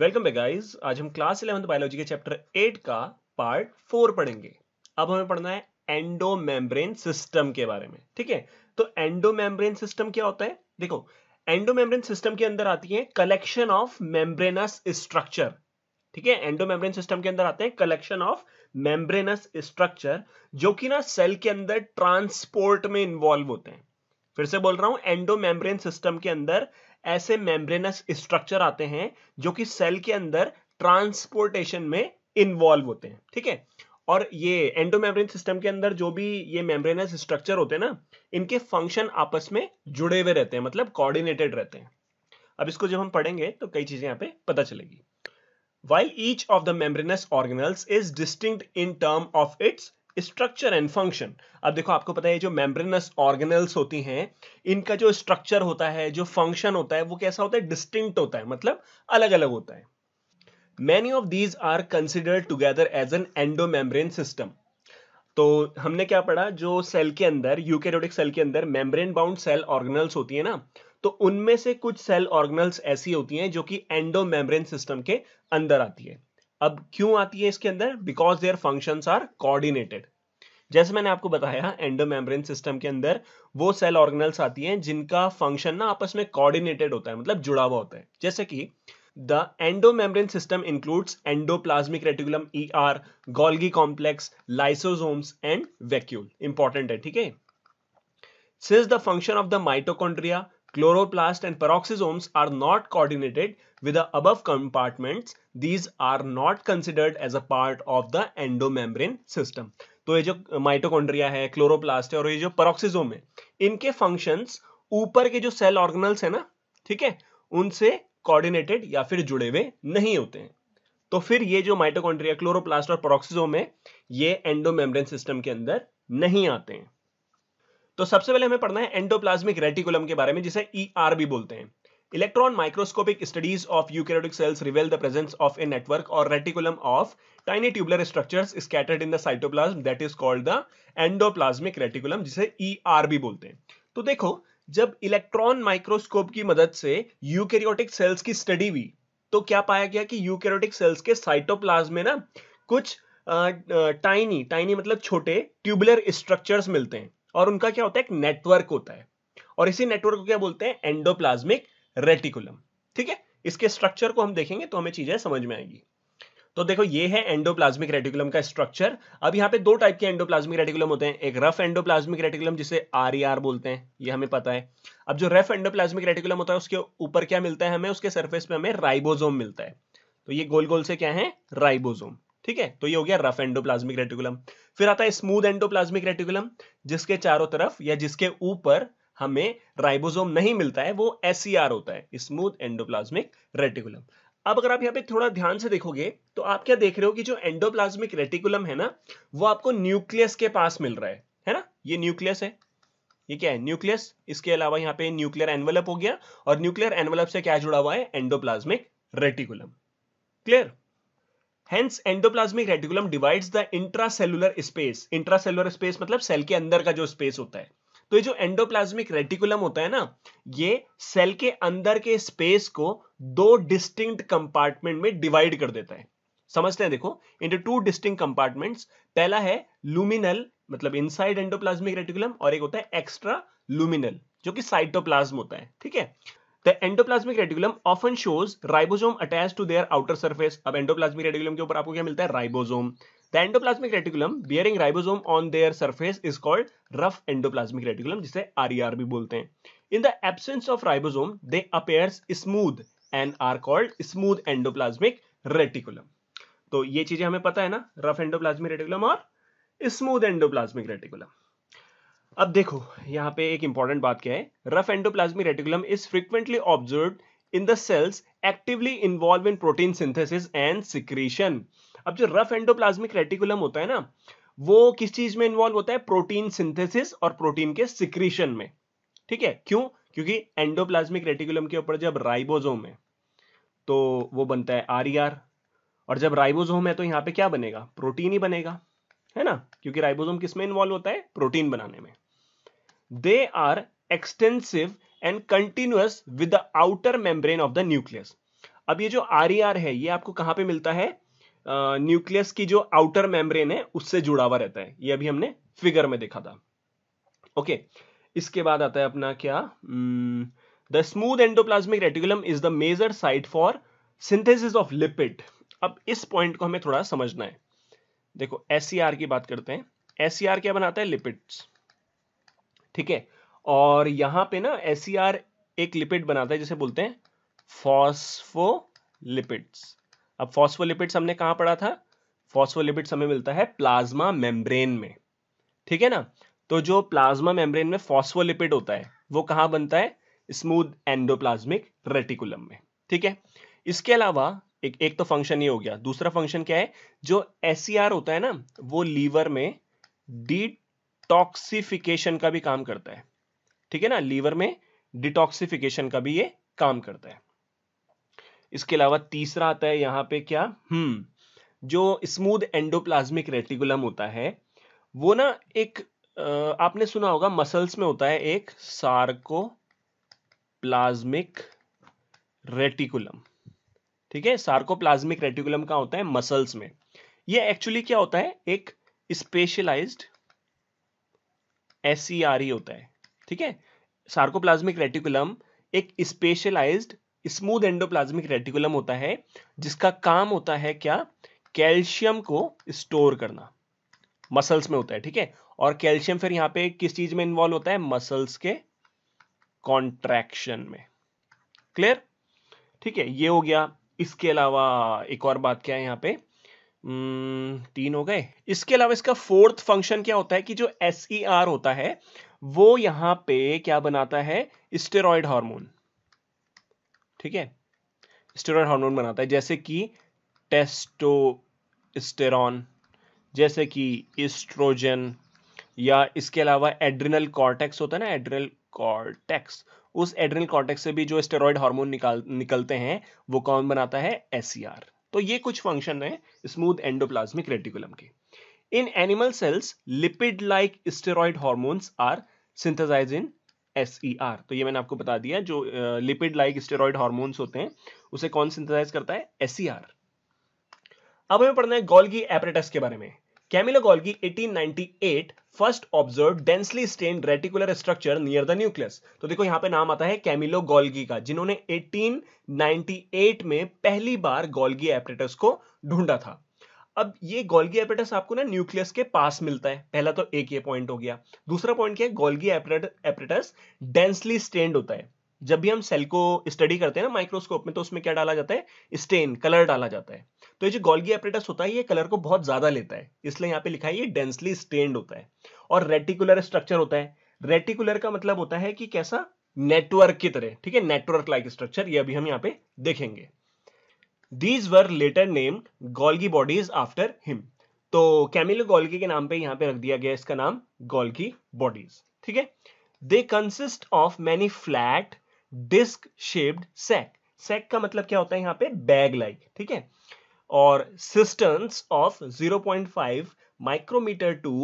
Welcome बे guys आज हम class eleventh biology के चैप्टर एट का पार्ट फोर पढ़ेंगे अब हमें पढ़ना है एंडोमेम्ब्रेन सिस्टम के बारे में ठीक है तो एंडोमेम्ब्रेन सिस्टम क्या होता है देखो एंडोमेम्ब्रेन सिस्टम के अंदर आती है कलेक्शन ऑफ मेम्ब्रेनस स्ट्रक्चर ठीक है एंडोमेम्ब्रेन सिस्टम के अंदर आते हैं कलेक्शन ऑफ मेम्ब्रेनस स्ट्रक्चर जो कि ना सेल के अंदर ट्रांसपोर्ट में इन्वॉल्व होते हैं फिर से बोल रहा हूं एंडोमेम्ब्रेन सिस्टम के अंदर ऐसे मेम्ब्रेनस स्ट्रक्चर आते हैं जो कि सेल के अंदर ट्रांसपोर्टेशन में इन्वॉल्व होते हैं ठीक है और ये एंडोमेम्ब्रेन सिस्टम के अंदर जो भी ये मेम्ब्रेनस स्ट्रक्चर होते हैं ना इनके फंक्शन आपस में जुड़े हुए रहते हैं मतलब कोऑर्डिनेटेड रहते हैं अब इसको जब हम पढ़ेंगे तो कई चीजें यहाँ पे पता चलेगी why each of the membranous organelles is distinct in term of its structure and function अब देखो आपको पता है जो मेम्ब्रेनस ऑर्गेनल्स होती हैं इनका जो स्ट्रक्चर होता है जो फंक्शन होता है वो कैसा होता है डिस्टिंक्ट होता है मतलब अलग अलग होता है many of these are considered together as an endomembrane system तो हमने क्या पढ़ा जो सेल के अंदर यूकेरोटिक सेल के अंदर मेम्ब्रेन बाउंड सेल ऑर्गेनल्स होती है ना तो उनमें से कुछ सेल ऑर्गेनल्स ऐसी होती हैं जो कि एंडोमेम्ब्रेन सिस्टम के अंदर आती है अब क्यों आती है इसके अंदर because their functions are coordinated जैसे मैंने आपको बताया एंडोमेम्ब्रेन सिस्टम के अंदर वो सेल ऑर्गेनल्स आती हैं जिनका फंक्शन ना आपस में कोऑर्डिनेटेड होता है मतलब जुड़ा हुआ होता है जैसे कि the endomembrane system includes endoplasmic reticulum ER Golgi complex lysosomes and vacuole important है ठीक है since the function of the mitochondria chloroplast and peroxisomes are not coordinated with the above compartments these are not considered as a part of the endomembrane system तो ये जो mitochondria है chloroplast है और ये जो परोक्सिजोम है इनके फंक्शंस ऊपर के जो सेल ऑर्गनल्स है ना ठीक है उनसे कोऑर्डिनेटेड या फिर जुड़े हुए नहीं होते हैं तो फिर ये जो माइटोकॉन्ड्रिया क्लोरोप्लास्ट और परोक्सिजोम है ये एंडोमेम्ब्रेन सिस्टम के अंदर नहीं आते हैं तो सबसे पहले हमें पढ़ना है एंडोप्लाज्मिक रेटिकुलम के बारे में जिसे ई e ER भी बोलते हैं electron microscopic studies of eukaryotic cells reveal the presence of a network or reticulum of tiny tubular structures scattered in the cytoplasm that is called the endoplasmic reticulum जिसे ER e भी बोलते हैं तो देखो जब इलेक्ट्रॉन माइक्रोस्कोप की मदद से यूकेरियोटिक सेल्स की स्टडी हुई तो क्या पाया गया कि यूकेरियोटिक सेल्स के साइटोप्लाज्म में ना कुछ टाइनी टाइनी मतलब छोटे ट्यूबुलर स्ट्रक्चर्स मिलते हैं और उनका क्या होता है एक नेटवर्क होता है और इसी नेटवर्क को क्या बोलते हैं एंडोप्लाज्मिक रेटिकुलम ठीक है इसके स्ट्रक्चर को हम देखेंगे तो हमें चीजें समझ में आएगी तो देखो ये है एंडोप्लाज्मिक रेटिकुलम का स्ट्रक्चर अब यहाँ पे दो टाइप के एंडोप्लाज्मिक रेटिकुलम होते हैं एक रफ एंडोप्लाज्मिक रेटिकुलम जिसे आर e बोलते हैं ये हमें पता है अब जो रफ एंडोप्लाज्मिक रेटिकुलम होता है उसके ऊपर क्या मिलता है हमें उसके सरफेस पे हमें राइबोजोम मिलता है तो ये गोल गोल से क्या है राइबोजोम ठीक है तो ये हो गया रफ एंडोप्लाज्मिक रेटिकुलम फिर आता है स्मूथ एंडोप्लाज्मिक रेटिकुलम जिसके चारों तरफ या जिसके ऊपर हमें राइबोसोम नहीं मिलता है वो एस e होता है स्मूथ एंडोप्लाज्मिक रेटिकुलम अब अगर आप यहाँ पे थोड़ा ध्यान से देखोगे तो आप क्या देख रहे हो कि जो एंडोप्लाज्मिक रेटिकुलम है ना वो आपको न्यूक्लियस के पास मिल रहा है है ना ये न्यूक्लियस है ये क्या है न्यूक्लियस इसके अलावा यहाँ पे न्यूक्लियर एनवेलप हो गया और न्यूक्लियर एनवेलप से क्या जुड़ा हुआ है endoplasmic reticulum clear Hence, endoplasmic reticulum divides the intracellular space. Intracellular space मतलब सेल के अंदर का जो स्पेस होता है तो ये जो एंडोप्लाज्मिक रेटिकुलम होता है ना ये सेल के अंदर के स्पेस को दो डिस्टिंक्ट कंपार्टमेंट में डिवाइड कर देता है समझते हैं देखो इंटू टू डिस्टिंग कंपार्टमेंट्स पहला है लुमिनल मतलब इनसाइड एंडोप्लाज्मिक रेटिकुलम और एक होता है एक्स्ट्रा लुमिनल जो कि साइटोप्लाज्म होता है ठीक है The endoplasmic reticulum often shows ribosome attached to their outer surface. अब endoplasmic reticulum के ऊपर आपको क्या मिलता है ribosome The endoplasmic reticulum bearing ribosome on their surface is called rough endoplasmic reticulum जिसे RER भी बोलते हैं. In the absence of ribosome, they appears smooth and are called smooth endoplasmic reticulum. तो ये चीजें हमें पता है ना रफ एंडोप्लाज्मिक रेटिकुलम और स्मूथ एंडोप्लाज्मिक रेटिकुलम अब देखो यहाँ पे एक इंपॉर्टेंट बात क्या है rough endoplasmic reticulum is frequently observe in the cells actively involve in protein synthesis and secretion अब जो रफ एंडोप्लाज्मिक रेटिकुलम होता है ना वो किस चीज में इन्वॉल्व होता है प्रोटीन सिंथेसिस और प्रोटीन के सिक्रीशन में ठीक है क्यों क्योंकि एंडोप्लाज्मिक रेटिकुलम के ऊपर जब राइबोजोम है तो वो बनता है आर e और जब राइबोजोम है तो यहां पे क्या बनेगा प्रोटीन ही बनेगा है ना क्योंकि राइबोजोम किसमें इन्वॉल्व होता है प्रोटीन बनाने में they are extensive and continuous with the outer membrane of the nucleus अब ये जो आर e है ये आपको कहां पे मिलता है न्यूक्लियस की जो आउटर मेम्ब्रेन है उससे जुड़ा हुआ रहता है ये अभी हमने फिगर में देखा था ओके okay. इसके बाद आता है अपना क्या the smooth endoplasmic reticulum is the major site for synthesis of lipid अब इस पॉइंट को हमें थोड़ा समझना है देखो एस e की बात करते हैं एस e क्या बनाता है लिपिड्स ठीक है और यहां पे ना एस e एक लिपिड बनाता है जिसे बोलते हैं फॉस्फोलिपिड्स अब फॉस्फोलिपिड्स हमने कहा पढ़ा था फॉस्फोलिपिड्स हमें मिलता है प्लाज्मा मेम्ब्रेन में ठीक है ना तो जो प्लाज्मा मेम्ब्रेन में फॉस्फोलिपिड होता है वो कहां बनता है स्मूथ एंडोप्लाज्मिक रेटिकुलम में ठीक है इसके अलावा एक एक तो फंक्शन ये हो गया दूसरा फंक्शन क्या है जो एस e होता है ना वो लीवर में डिटॉक्सिफिकेशन का भी काम करता है ठीक है ना लीवर में डिटॉक्सिफिकेशन का भी ये काम करता है इसके अलावा तीसरा आता है यहाँ पे क्या हम्म जो स्मूथ एंडोप्लाज्मिक रेटिकुलम होता है वो ना एक आपने सुना होगा मसल्स में होता है एक सार्को प्लाज्मिक रेटिकुलम ठीक है सार्को प्लाज्मिक रेटिकुलम कहा होता है मसल्स में ये एक्चुअली क्या होता है एक स्पेशलाइज्ड एस e e होता है ठीक है सार्कोप्लाज्मिक रेटिकुलम एक स्पेशलाइज्ड स्मूथ एंडोप्लाज्मिक रेटिकुलम होता है जिसका काम होता है क्या कैल्शियम को स्टोर करना मसल्स में होता है ठीक है और कैल्शियम फिर यहां पे किस चीज में इन्वॉल्व होता है मसल्स के कॉन्ट्रैक्शन में क्लियर ठीक है ये हो गया इसके अलावा एक और बात क्या है यहां पे हम्म, तीन हो गए इसके अलावा इसका फोर्थ फंक्शन क्या होता है कि जो एस e होता है वो यहां पे क्या बनाता है स्टेरॉयड हार्मोन ठीक है स्टेरॉयड हार्मोन बनाता है जैसे कि टेस्टोस्टेरॉन जैसे कि इस्ट्रोजन या इसके अलावा एड्रिनल कॉर्टेक्स होता है ना एड्रिनल कॉर्टेक्स उस एड्रिनल कॉर्टेक्स से भी जो स्टेरॉयड हार्मोन निकाल निकलते हैं वो कौन बनाता है एस e तो ये कुछ फंक्शन है स्मूथ एंडोप्लाज्मिक रेटिकुलम के in animal cells lipid like steroid hormones are synthesise in S E R तो ये मैंने आपको बता दिया जो लिपिड लाइक स्टेरॉइड हार्मोन्स होते हैं उसे कौन सिंथेसाइज करता है एस ई आर अब हमें पढ़ना है गोल्गी एपरेटस के बारे में Camillo Golgi 1898 first observe densely stain reticular structure near the nucleus तो देखो यहां पे नाम आता है कैमिलो गोल्गी का जिन्होंने 1898 में पहली बार गोल्गी एपरेटस को ढूंढा था अब ये गोल्गी एपरेटस आपको ना न्यूक्लियस के पास मिलता है पहला तो एक ये पॉइंट हो गया दूसरा पॉइंट क्या है गोल्गी एपरेटस डेंसली स्टेन्ड होता है जब भी हम सेल को स्टडी करते हैं ना माइक्रोस्कोप में तो उसमें क्या डाला जाता है स्टेन कलर डाला जाता है तो ये जो गोल्गी एपरेटस होता है ये कलर को बहुत ज्यादा लेता है इसलिए यहाँ पे लिखा है ये डेंसली स्टेन्ड होता है और रेटिकुलर स्ट्रक्चर होता है रेटिकुलर का मतलब होता है कि कैसा नेटवर्क की तरह ठीक है नेटवर्क लाइक स्ट्रक्चर ये अभी हम यहाँ पे देखेंगे these were later named Golgi bodies after him तो कैमिलो गोल्की के नाम पे यहां पे रख दिया गया इसका नाम गोल्की बॉडीज ठीक है they consist of many flat disc shaped sac sac का मतलब क्या होता है यहां पे बैग लाइक ठीक है और systems of 0.5 micrometre to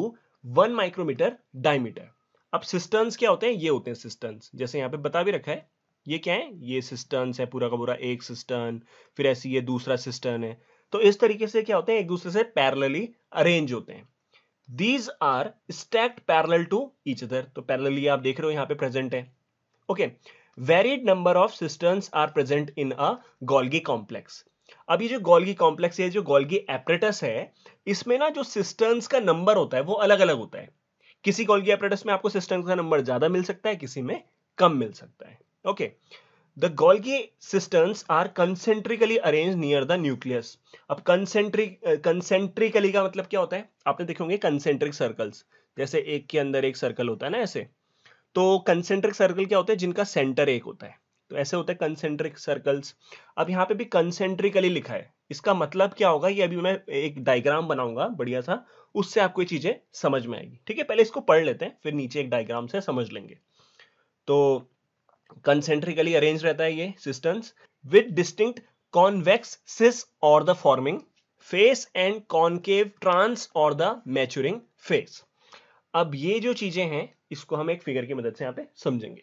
1 micrometre diameter अब सिस्टम्स क्या होते हैं ये होते हैं सिस्टम्स जैसे यहां पे बता भी रखा है ये क्या है ये सिस्टर्न है पूरा का पूरा एक सिस्टर्न फिर ऐसी ये दूसरा सिस्टर्न है तो इस तरीके से क्या होते हैं एक दूसरे से पैरेलली अरेंज होते हैं these are stacked parallel to each other तो पैरेलली आप देख रहे हो यहाँ पे प्रेजेंट है okay varied number of cisterns are present in a Golgi complex अब ये जो गोल्गी कॉम्प्लेक्स है जो गोल्गी एपरेटस है इसमें ना जो सिस्टर्न का नंबर होता है वो अलग अलग होता है किसी गोल्गी एपरेटस में आपको सिस्टर्न का नंबर ज्यादा मिल सकता है किसी में कम मिल सकता है Okay. The Golgi cisterns are concentrically arranged near the nucleus. अब concentric uh, concentrically का मतलब क्या होता है आपने देखे होंगे concentric circles. जैसे एक के अंदर एक सर्कल होता है ना ऐसे तो कंसेंट्रिक सर्कल क्या होते हैं जिनका सेंटर एक होता है तो ऐसे होते हैं कंसेंट्रिक सर्कल्स अब यहाँ पे भी कंसेंट्रिकली लिखा है इसका मतलब क्या होगा ये अभी मैं एक डायग्राम बनाऊंगा बढ़िया सा उससे आपको ये चीजें समझ में आएगी ठीक है पहले इसको पढ़ लेते हैं फिर नीचे एक डायग्राम से समझ लेंगे तो कंसेंट्रिकली अरेंज रहता है ये systems with distinct convex cis or the forming face and concave trans or the maturing face अब ये जो चीजें हैं इसको हम एक फिगर की मदद से यहां पे समझेंगे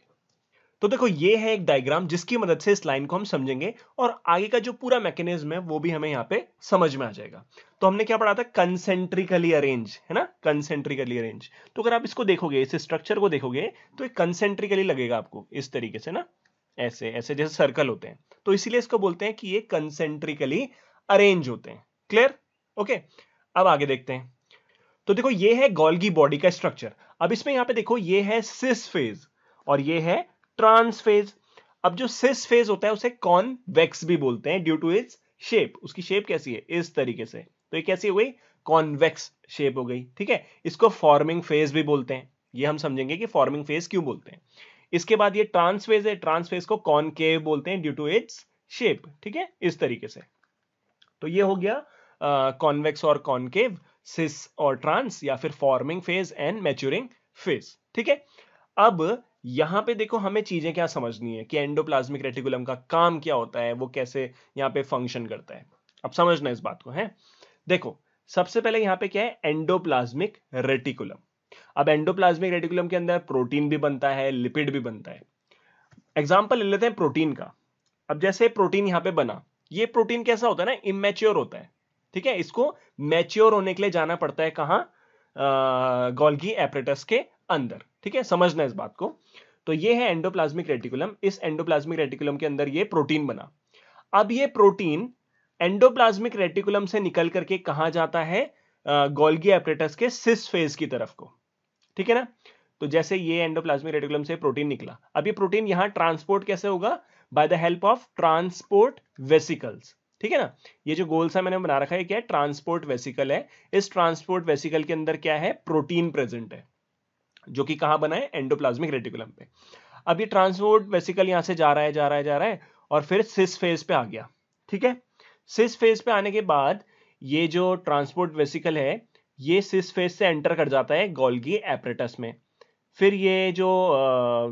तो देखो ये है एक डायग्राम जिसकी मदद से इस लाइन को हम समझेंगे और आगे का जो पूरा मैकेनिज्म है वो भी हमें यहाँ पे समझ में आ जाएगा तो हमने क्या पढ़ा था कंसेंट्रिकली अरेंज है ना कंसेंट्रिकली अरेंज तो अगर आप इसको देखोगे इस स्ट्रक्चर को देखोगे तो एक कंसेंट्रिकली लगेगा आपको इस तरीके से ना ऐसे ऐसे जैसे सर्कल होते हैं तो इसीलिए इसको बोलते हैं कि ये कंसेंट्रिकली अरेंज होते हैं क्लियर ओके अब आगे देखते हैं तो देखो ये है गोल्गी बॉडी का स्ट्रक्चर अब इसमें यहां पे देखो ये है सिस फेज और ये है ट्रांस फेज अब जो सिस फेज होता है उसे कॉनवेक्स भी बोलते हैं ड्यू टू इट्स शेप उसकी शेप कैसी है इस तरीके से तो ये कैसी हो गई कॉन्वेक्स शेप हो गई ठीक है इसको फॉर्मिंग फेज भी बोलते हैं ये हम समझेंगे कि फॉर्मिंग फेज क्यों बोलते हैं इसके बाद ये ट्रांस फेज है ट्रांस फेज को कॉनकेव बोलते हैं ड्यू टू इट्स शेप ठीक है इस तरीके से तो ये हो गया कॉन्वेक्स और कॉनकेव सिस और ट्रांस या फिर forming face and maturing face ठीक है अब यहां पे देखो हमें चीजें क्या समझनी है कि एंडोप्लाज्मिक रेटिकुलम का काम क्या होता है वो कैसे यहां पे फंक्शन करता है अब समझना इस बात को है देखो सबसे पहले यहां पे क्या है एंडोप्लाज्मिक रेटिकुलम अब एंडोप्लाज्मिक रेटिकुलम के अंदर प्रोटीन भी बनता है लिपिड भी बनता है एग्जाम्पल ले लेते हैं प्रोटीन का अब जैसे प्रोटीन यहां पे बना ये प्रोटीन कैसा होता है ना इमेच्योर होता है ठीक है इसको मैच्योर होने के लिए जाना पड़ता है कहां गोल्गी एपरेटस के अंदर ठीक है समझना इस बात को तो ये है एंडोप्लाज्मिक रेटिकुलम इस एंडोप्लाज्मिक रेटिकुलम के अंदर ये प्रोटीन बना अब ये प्रोटीन एंडोप्लाज्मिक रेटिकुलम से निकल करके कहा जाता है गोल्गी एपरेटस के सिस फेज की तरफ को ठीक है ना तो जैसे ये एंडोप्लाज्मिक रेटिकुलम से प्रोटीन निकला अब ये प्रोटीन यहां ट्रांसपोर्ट कैसे होगा by the help of transport vesicles ठीक है ना ये जो गोल सा मैंने बना रखा है क्या है ट्रांसपोर्ट वेसिकल है इस ट्रांसपोर्ट वेसिकल के अंदर क्या है प्रोटीन प्रेजेंट है जो कि कहां बना है एंडोप्लाज्मिक रेटिकुलम पे अब ये ट्रांसपोर्ट वेसिकल यहां से जा रहा है जा रहा है जा रहा है और फिर सिस फेज पे आ गया ठीक है सिस फेज पे आने के बाद ये जो ट्रांसपोर्ट वेसिकल है ये सिस फेज से एंटर कर जाता है गोल्गी एपरेटस में फिर ये जो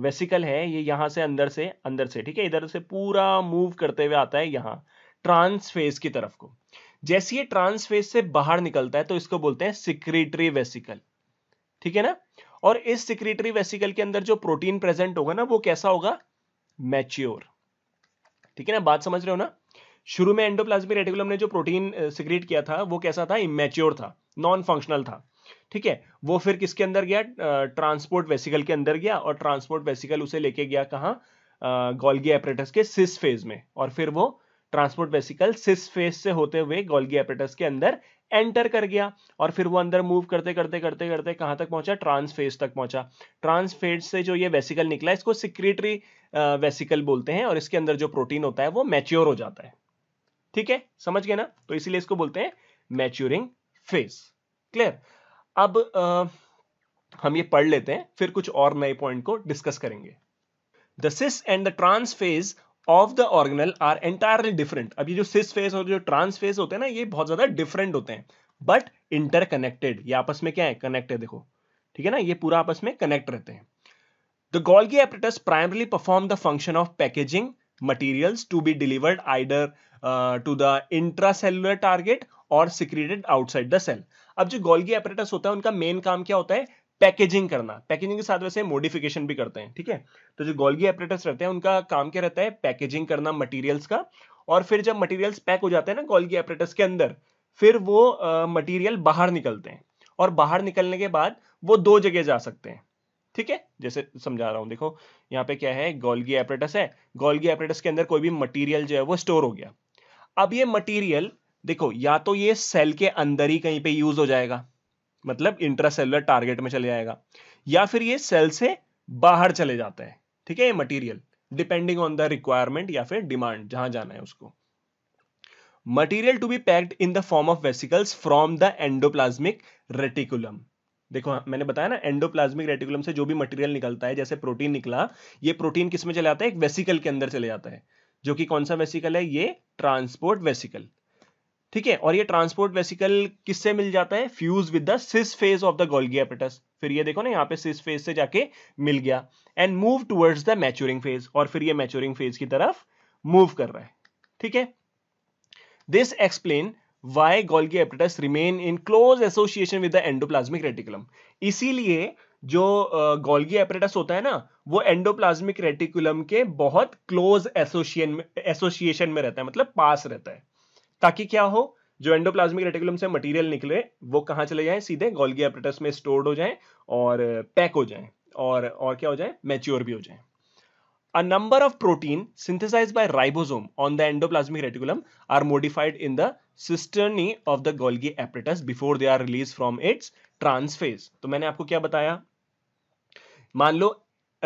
वेसिकल है ये यहां से अंदर से अंदर से ठीक है इधर से पूरा मूव करते हुए आता है यहां ट्रांस फेज की तरफ को जैसे ये ट्रांस फेज से बाहर निकलता है तो इसको बोलते हैं सिक्रेटरी वेसिकल ठीक है ना और इस सिक्रेटरी वेसिकल के अंदर जो प्रोटीन प्रेजेंट होगा ना वो कैसा होगा मैच्योर ठीक है ना बात समझ रहे हो ना शुरू में एंडोप्लाज्मिक रेटिकुलम ने जो प्रोटीन सिक्रेट किया था वो कैसा था इमेच्योर था नॉन फंक्शनल था ठीक है वो फिर किसके अंदर गया ट्रांसपोर्ट वेसिकल के अंदर गया और ट्रांसपोर्ट वेसिकल उसे लेके गया कहा गोल्गी एपरेटस के सिस फेज में और फिर वो ट्रांसपोर्ट वेसिकल सिस फेस से होते हुए गोल्गी एपरेटस के अंदर एंटर कर गया और फिर वो अंदर मूव करते करते करते करते कहां तक पहुंचा ट्रांस फेज तक पहुंचा ट्रांस फेज से जो ये वेसिकल निकला इसको सिक्रेटरी वेसिकल बोलते हैं और इसके अंदर जो प्रोटीन होता है वो मैच्योर हो जाता है ठीक है समझ गए ना तो इसीलिए इसको बोलते हैं मैच्योरिंग फेज क्लियर अब आ, हम ये पढ़ लेते हैं फिर कुछ और नए पॉइंट को डिस्कस करेंगे the cis and the trans face of the organelle are entirely different अब ये जो सिस फेस और जो ट्रांस फेस होते हैं ना ये बहुत ज्यादा डिफरेंट होते हैं बट इंटरकनेक्टेड ये आपस में क्या है कनेक्टेड देखो ठीक है ना ये पूरा आपस में कनेक्ट रहते हैं the Golgi apparatus primarily perform the function of packaging materials to be delivered either to the the intracellular target or secreted outside the cell. अब जो गोल्गी एपरेटस होता है उनका मेन काम क्या होता है पैकेजिंग करना पैकेजिंग के साथ वैसे मॉडिफिकेशन भी करते हैं ठीक है तो जो गोल्गी एपरेटस रहते हैं उनका काम क्या रहता है पैकेजिंग करना मटेरियल्स का और फिर जब मटेरियल्स पैक हो जाते हैं ना गोल्गी एपरेटस के अंदर फिर वो मटेरियल uh, बाहर निकलते हैं और बाहर निकलने के बाद वो दो जगह जा सकते हैं ठीक है जैसे समझा रहा हूं देखो यहाँ पे क्या है गोल्गी एपरेटस है गोल्गी एपरेटस के अंदर कोई भी मटेरियल जो है वो स्टोर हो गया अब ये मटेरियल देखो या तो ये सेल के अंदर ही कहीं पे यूज हो जाएगा मतलब इंट्रासेलुलर टारगेट में चले जाएगा या फिर ये सेल से बाहर चले जाते हैं ठीक है ये material depending on the requirement या फिर डिमांड जहां जाना है उसको material to be packed in the form of vesicles from the endoplasmic reticulum देखो मैंने बताया ना एंडोप्लाज्मिक रेटिकुलम से जो भी मटेरियल निकलता है जैसे प्रोटीन निकला ये प्रोटीन किसमें चले जाता है एक वेसिकल के अंदर चले जाता है जो कि कौन सा वेसिकल है ये ट्रांसपोर्ट वेसिकल ठीक है और ये ट्रांसपोर्ट वेसिकल किससे मिल जाता है fuse with the cis face of the Golgi apparatus फिर ये देखो ना यहाँ पे सिस फेज से जाके मिल गया and move towards the maturing face और फिर ये मैच्योरिंग फेज की तरफ मूव कर रहा है ठीक है this explain why Golgi apparatus remain in close association with the endoplasmic reticulum इसीलिए जो गोल्गी एपरेटस होता है ना वो एंडोप्लाज्मिक रेटिकुलम के बहुत क्लोज एसोसिएशन एसोसिएशन में रहता है मतलब पास रहता है ताकि क्या हो जो एंडोप्लाज्मिक रेटिकुलम से मटेरियल निकले वो कहाँ चले जाएं सीधे गोल्गी एपरेटस में स्टोर्ड हो जाएं और पैक हो जाएं और और क्या हो जाए मैच्योर भी हो जाए a number of protein synthesize by ribosome on the endoplasmic reticulum are modified in the cisternae of the Golgi apparatus before they are release from its trans face तो मैंने आपको क्या बताया मान लो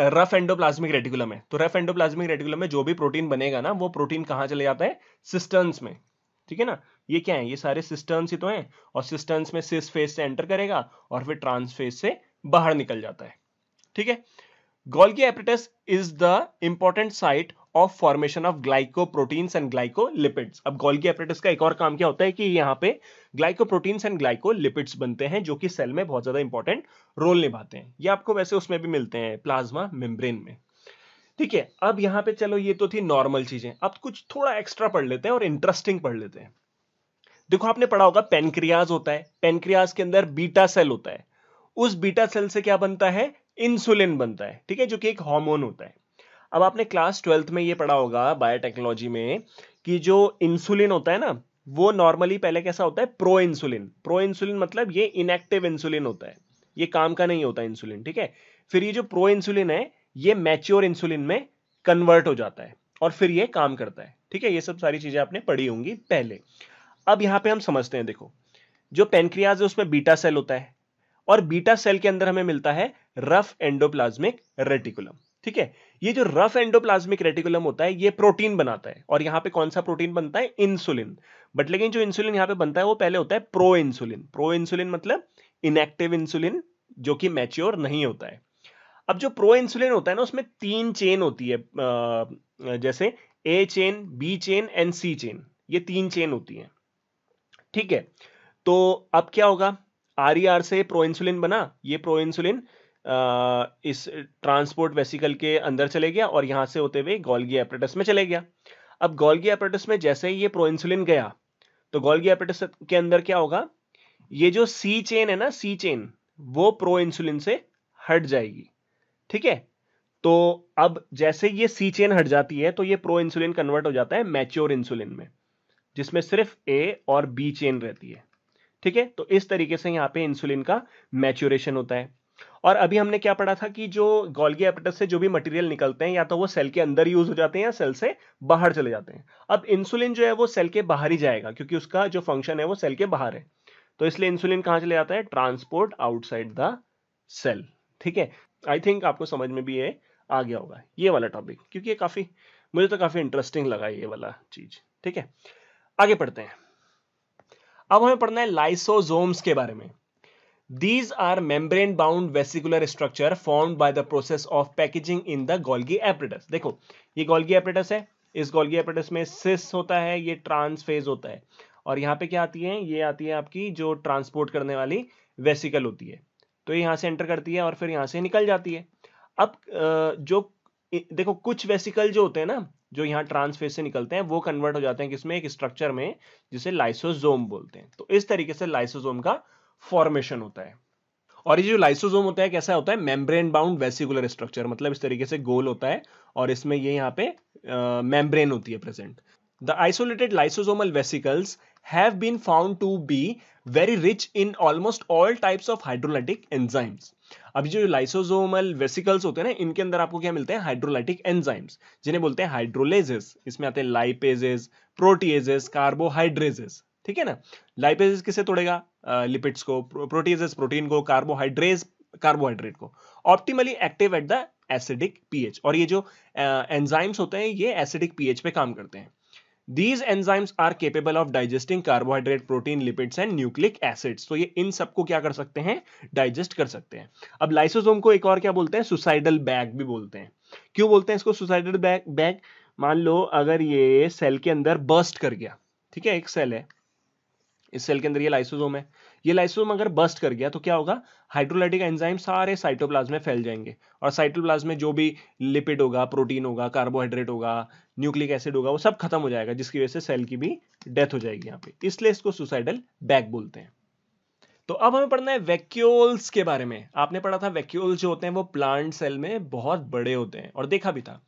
रफ एंडोप्लाज्मिक रेटिकुलम है तो रफ एंडोप्लाज्मिक रेटिकुलम में जो भी प्रोटीन बनेगा ना वो प्रोटीन कहां चले जाता है सिस्टर्न्स में ठीक है ना ये क्या है ये सारे सिस्टर्न्स ही तो हैं और सिस्टर्न में सिस फेस से एंटर करेगा और फिर ट्रांस फेस से बाहर निकल जाता है ठीक है Golgi apparatus is the important site of formation of glycoproteins and glycolipids अब गोल्गी एपिटस का एक और काम क्या होता है कि यहाँ पे glycoproteins and glycolipids बनते हैं जो कि सेल में बहुत ज्यादा इंपॉर्टेंट रोल निभाते हैं ये आपको वैसे उसमें भी मिलते हैं प्लाज्मा मेम्ब्रेन में ठीक है अब यहाँ पे चलो ये तो थी नॉर्मल चीजें अब कुछ थोड़ा एक्स्ट्रा पढ़ लेते हैं और इंटरेस्टिंग पढ़ लेते हैं देखो आपने पढ़ा होगा पेनक्रियाज होता है पेनक्रियाज के अंदर बीटा सेल होता है उस बीटा सेल से क्या बनता है इंसुलिन बनता है ठीक है जो कि एक हॉर्मोन होता है अब आपने क्लास ट्वेल्थ में ये पढ़ा होगा बायोटेक्नोलॉजी में कि जो इंसुलिन होता है ना वो नॉर्मली पहले कैसा होता है प्रो इंसुलिन प्रो इंसुलिन मतलब ये इनएक्टिव इंसुलिन होता है ये काम का नहीं होता इंसुलिन ठीक है फिर ये जो प्रो इंसुलिन है ये मैच्योर इंसुलिन में कन्वर्ट हो जाता है और फिर ये काम करता है ठीक है ये सब सारी चीजें आपने पढ़ी होंगी पहले अब यहां पे हम समझते हैं देखो जो पेनक्रियाज है उसमें बीटा सेल होता है और बीटा सेल के अंदर हमें मिलता है रफ एंडोप्लाज्मिक रेटिकुलम ठीक है ये जो रफ एंडोप्लाज्मिक रेटिकुलम होता है ये प्रोटीन बनाता है और यहां पे कौन सा प्रोटीन बनता है इंसुलिन बट लेकिन जो इंसुलिन यहां पे बनता है वो पहले होता है प्रो इंसुलिन प्रो इंसुलिन मतलब इनएक्टिव इंसुलिन जो कि मैच्योर नहीं होता है अब जो प्रो इंसुलिन होता है ना उसमें तीन चेन होती है जैसे A chain B chain and C chain ये तीन चेन होती है ठीक है तो अब क्या होगा आर ई आर से प्रो इंसुलिन बना ये प्रो इंसुलिन इस ट्रांसपोर्ट वेसिकल के अंदर चले गया और यहां से होते हुए गोल्गी एपरेटस में चले गया अब गोल्गी एपरेटस में जैसे ही ये प्रो इंसुलिन गया तो गोल्गी एपरेटस के अंदर क्या होगा ये जो सी चेन है ना सी चेन वो प्रो इंसुलिन से हट जाएगी ठीक है तो अब जैसे ये सी चेन हट जाती है तो ये प्रो इंसुलिन कन्वर्ट हो जाता है मैच्योर इंसुलिन में जिसमें सिर्फ ए और बी चेन रहती है ठीक है तो इस तरीके से यहां पे इंसुलिन का मैच्योरेशन होता है और अभी हमने क्या पढ़ा था कि जो गोल्गी एपेटस से जो भी मटेरियल निकलते हैं या तो वो सेल के अंदर यूज हो जाते हैं या सेल से बाहर चले जाते हैं अब इंसुलिन जो है वो सेल के बाहर ही जाएगा क्योंकि उसका जो फंक्शन है वो सेल के बाहर है तो इसलिए इंसुलिन कहां चले जाता है ट्रांसपोर्ट आउटसाइड द सेल ठीक है आई थिंक आपको समझ में भी ये आ गया होगा ये वाला टॉपिक क्योंकि ये काफी मुझे तो काफी इंटरेस्टिंग लगा ये वाला चीज ठीक है आगे पढ़ते हैं अब हमें पढ़ना है लाइसोजोम्स के बारे में these are membrane bound vesicular structure form by the process of packaging in the Golgi apparatus देखो ये गोल्गी एपरेटस है इस गोल्गी एपरेटस में सिस होता है ये ट्रांसफेज होता है और यहां पे क्या आती है ये आती है आपकी जो ट्रांसपोर्ट करने वाली वेसिकल होती है तो ये यहाँ से एंटर करती है और फिर यहां से निकल जाती है अब जो देखो कुछ वेसिकल जो होते हैं ना जो यहाँ ट्रांसफेस से निकलते हैं वो कन्वर्ट हो जाते हैं किसमें एक स्ट्रक्चर में जिसे लाइसोजोम बोलते हैं तो इस तरीके से लाइसोजोम का फॉर्मेशन होता है और ये जो लाइसोजोम होता है कैसा होता है मेम्ब्रेन बाउंड वेसिकुलर स्ट्रक्चर मतलब इस तरीके से गोल होता है और इसमें ये यहाँ पे मेम्ब्रेन होती है present the isolated lysosomal vesicles have been found to be very rich in almost all types of hydrolytic enzymes. अभी जो लाइसोजोमल वेसिकल्स होते हैं ना इनके अंदर आपको क्या मिलते हैं हाइड्रोलाइटिक एंजाइम्स जिन्हें बोलते हैं हाइड्रोलेजेस इसमें आते हैं लाइपेजेस प्रोटीएजेस कार्बोहाइड्रेजेस ठीक है ना लाइपेजेस किसे तोड़ेगा लिपिड्स को प्रोटीजेस प्रोटीन को कार्बोहाइड्रेज कार्बोहाइड्रेट को optimally active at the acidic pH और ये जो एंजाइम्स होते हैं ये एसिडिक पीएच पे काम करते हैं these enzymes are capable of digesting carbohydrate protein lipids and nucleic acids तो ये इन सबको क्या कर सकते हैं डाइजेस्ट कर सकते हैं अब लाइसोजोम को एक और क्या बोलते हैं सुसाइडल बैग भी बोलते हैं क्यों बोलते हैं इसको सुसाइडल बैग बैग मान लो अगर ये सेल के अंदर बर्स्ट कर गया ठीक है एक सेल है इस सेल के अंदर ये लाइसोजोम है ये लाइसोम अगर बस्ट कर गया तो क्या होगा हाइड्रोलाइटिक एंजाइम सारे साइटोप्लाज्म में फैल जाएंगे और साइटोप्लाज्म में जो भी लिपिड होगा प्रोटीन होगा कार्बोहाइड्रेट होगा न्यूक्लिक एसिड होगा वो सब खत्म हो जाएगा जिसकी वजह से सेल की भी डेथ हो जाएगी यहाँ पे इसलिए इसको सुसाइडल बैक बोलते हैं तो अब हमें पढ़ना है वैक्यूल्स के बारे में आपने पढ़ा था वैक्यूल्स जो होते हैं वो प्लांट सेल में बहुत बड़े होते हैं और देखा भी था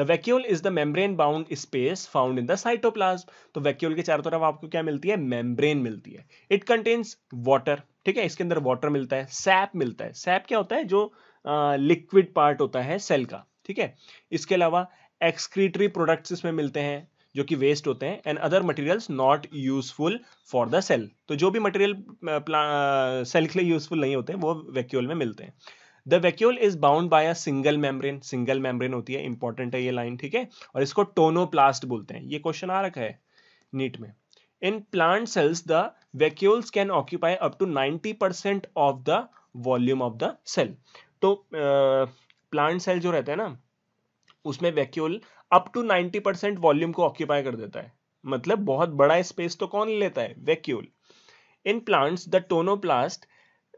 the vacuole is the membrane bound space found in the cytoplasm तो वैक्यूल के चारों तरफ आपको क्या मिलती है मेम्ब्रेन मिलती है इट कंटेन्स वाटर ठीक है इसके अंदर वाटर मिलता है सैप मिलता है सैप क्या होता है जो लिक्विड uh, पार्ट होता है सेल का ठीक है इसके अलावा एक्सक्रीटरी प्रोडक्ट्स इसमें मिलते हैं जो कि वेस्ट होते हैं and other materials not useful for the cell तो जो भी मटेरियल सेल के लिए यूजफुल नहीं होते हैं वो वैक्यूल में मिलते हैं the vacuole is bound by a single membrane single membrane होती है इंपॉर्टेंट है ये लाइन ठीक है और इसको टोनोप्लास्ट बोलते हैं ये क्वेश्चन आ रखा है नीट में in plant cells the vacuoles can occupy up to 90% of the volume of the cell तो प्लांट uh, सेल जो रहते हैं ना उसमें vacuole up to 90 percent volume को ऑक्यूपाई कर देता है मतलब बहुत बड़ा स्पेस तो कौन लेता है vacuole in plants the tonoplast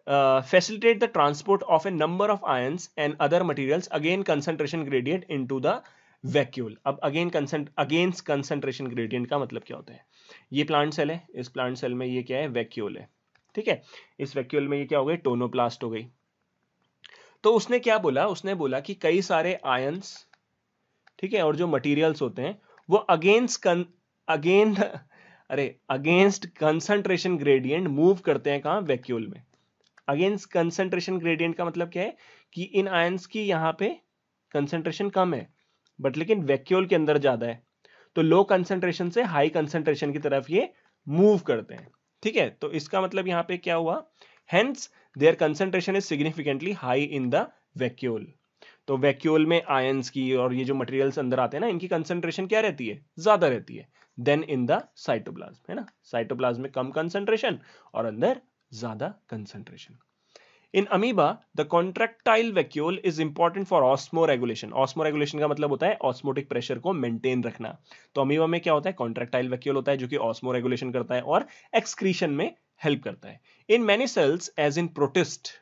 uh, facilitate the transport of a number of ions and other materials again concentration gradient into the vacuole अब again concent against concentration gradient का मतलब क्या होता है ये प्लांट सेल है इस प्लांट सेल में ये क्या है वैक्यूल है ठीक है इस वैक्यूल में ये क्या हो गई टोनोप्लास्ट हो गई तो उसने क्या बोला उसने बोला कि कई सारे आयंस ठीक है और जो मटेरियल्स होते हैं वो अगेंस्ट अगेन अरे अगेंस्ट कंसंट्रेशन ग्रेडियंट मूव करते हैं कहा वैक्यूल में अगेंस्ट कंसेंट्रेशन ग्रेडियंट का मतलब क्या है कि इन आयंस की यहाँ पे कंसेंट्रेशन कम है बट लेकिन वैक्यूल के अंदर ज्यादा है तो लो कंसेंट्रेशन से हाई कंसेंट्रेशन की तरफ ये मूव करते हैं ठीक है तो इसका मतलब यहाँ पे क्या हुआ hence their concentration is significantly high in the vacuole तो वैक्यूल में आयंस की और ये जो मटेरियल्स अंदर आते हैं ना इनकी कंसेंट्रेशन क्या रहती है ज्यादा रहती है देन इन द साइटोप्लाज्म है ना साइटोप्लाज्म में कम कंसेंट्रेशन और अंदर ज्यादा concentration in amoeba the contractile vacuole is important for osmoregulation osmoregulation का मतलब होता है ऑस्मोटिक प्रेशर को मेंटेन रखना तो अमीबा में क्या होता है कॉन्ट्रेक्टाइल वैक्यूल होता है जो कि ऑस्मो रेगुलेशन करता है और एक्सक्रीशन में हेल्प करता है in many cells as in protists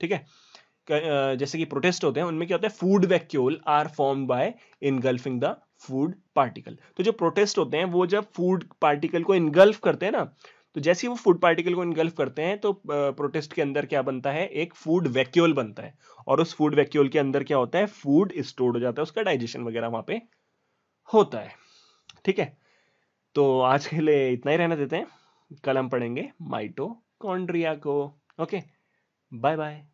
ठीक है जैसे कि प्रोटेस्ट होते हैं उनमें क्या होता है food vacuole are form by engulfing the food particle तो जो प्रोटेस्ट होते हैं वो जब फूड पार्टिकल को इनगल्फ करते हैं ना तो जैसे ही वो फूड पार्टिकल को इनगल्फ करते हैं तो प्रोटेस्ट के अंदर क्या बनता है एक फूड वैक्यूल बनता है और उस फूड वैक्यूल के अंदर क्या होता है फूड स्टोर्ड हो जाता है उसका डाइजेशन वगैरह वहां पे होता है ठीक है तो आज के लिए इतना ही रहना देते हैं कल हम पढ़ेंगे माइटोकॉन्ड्रिया को ओके बाय बाय